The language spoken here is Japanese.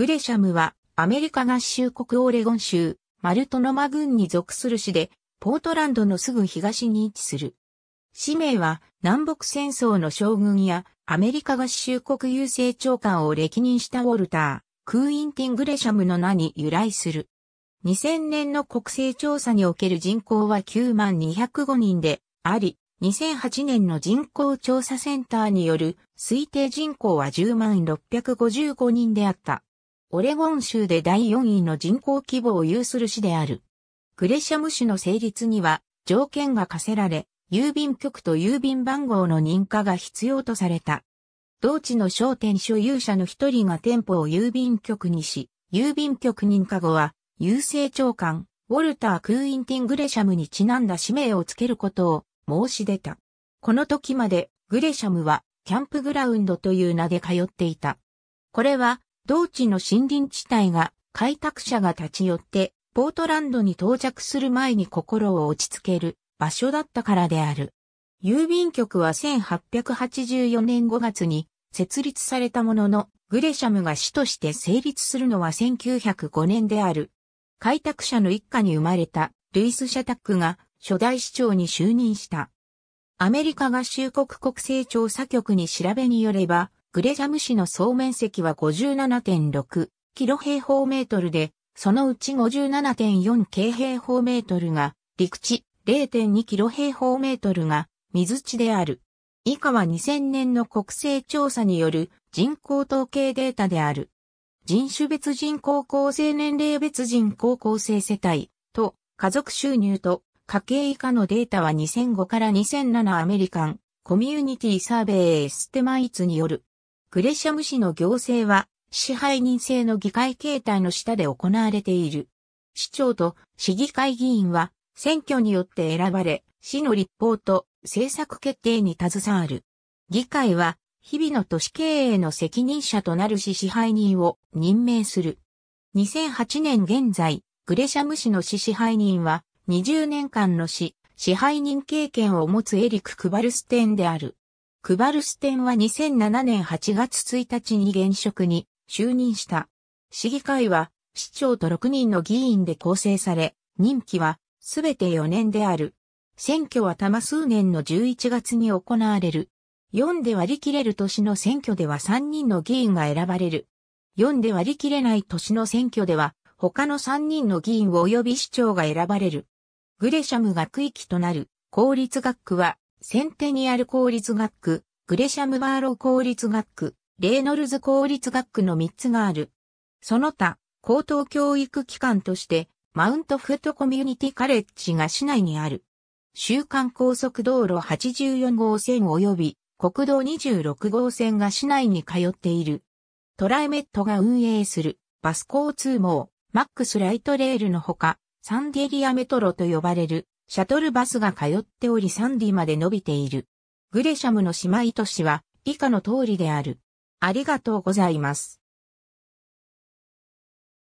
グレシャムはアメリカ合衆国オレゴン州マルトノマ郡に属する市でポートランドのすぐ東に位置する。市名は南北戦争の将軍やアメリカ合衆国郵政長官を歴任したウォルター、クーインティン・グレシャムの名に由来する。2000年の国勢調査における人口は9万205人であり、2008年の人口調査センターによる推定人口は10万655人であった。オレゴン州で第4位の人口規模を有する市である。グレシャム市の成立には条件が課せられ、郵便局と郵便番号の認可が必要とされた。同地の商店所有者の一人が店舗を郵便局にし、郵便局認可後は、郵政長官、ウォルター・クーインティン・グレシャムにちなんだ使命をつけることを申し出た。この時まで、グレシャムは、キャンプグラウンドという名で通っていた。これは、同地の森林地帯が開拓者が立ち寄って、ポートランドに到着する前に心を落ち着ける場所だったからである。郵便局は1884年5月に設立されたものの、グレシャムが市として成立するのは1905年である。開拓者の一家に生まれたルイス・シャタックが初代市長に就任した。アメリカ合衆国国勢調査局に調べによれば、グレジャム市の総面積は57.6キロ平方メートルで、そのうち57.4京平方メートルが陸地0.2キロ平方メートルが水地である。以下は2000年の国勢調査による人口統計データである。人種別人口構成年齢別人口構成世帯と家族収入と家計以下のデータは2005から2007アメリカンコミュニティサーベイエステマイツによるグレシャム市の行政は、支配人制の議会形態の下で行われている。市長と市議会議員は、選挙によって選ばれ、市の立法と政策決定に携わる。議会は、日々の都市経営の責任者となる市支配人を任命する。2008年現在、グレシャム市の市支配人は、20年間の市、支配人経験を持つエリク・クバルステンである。クバルステンは2007年8月1日に現職に就任した。市議会は市長と6人の議員で構成され、任期はすべて4年である。選挙は多摩数年の11月に行われる。4で割り切れる年の選挙では3人の議員が選ばれる。4で割り切れない年の選挙では他の3人の議員及び市長が選ばれる。グレシャムが区域となる公立学区はセンテニアル公立学区、グレシャムバーロー公立学区、レーノルズ公立学区の3つがある。その他、高等教育機関として、マウントフットコミュニティカレッジが市内にある。週間高速道路84号線及び国道26号線が市内に通っている。トライメットが運営するバス交通網、マックスライトレールのほか、サンディエリアメトロと呼ばれるシャトルバスが通っておりサンディまで伸びている。グレシャムの姉妹都市は以下の通りである。ありがとうございます。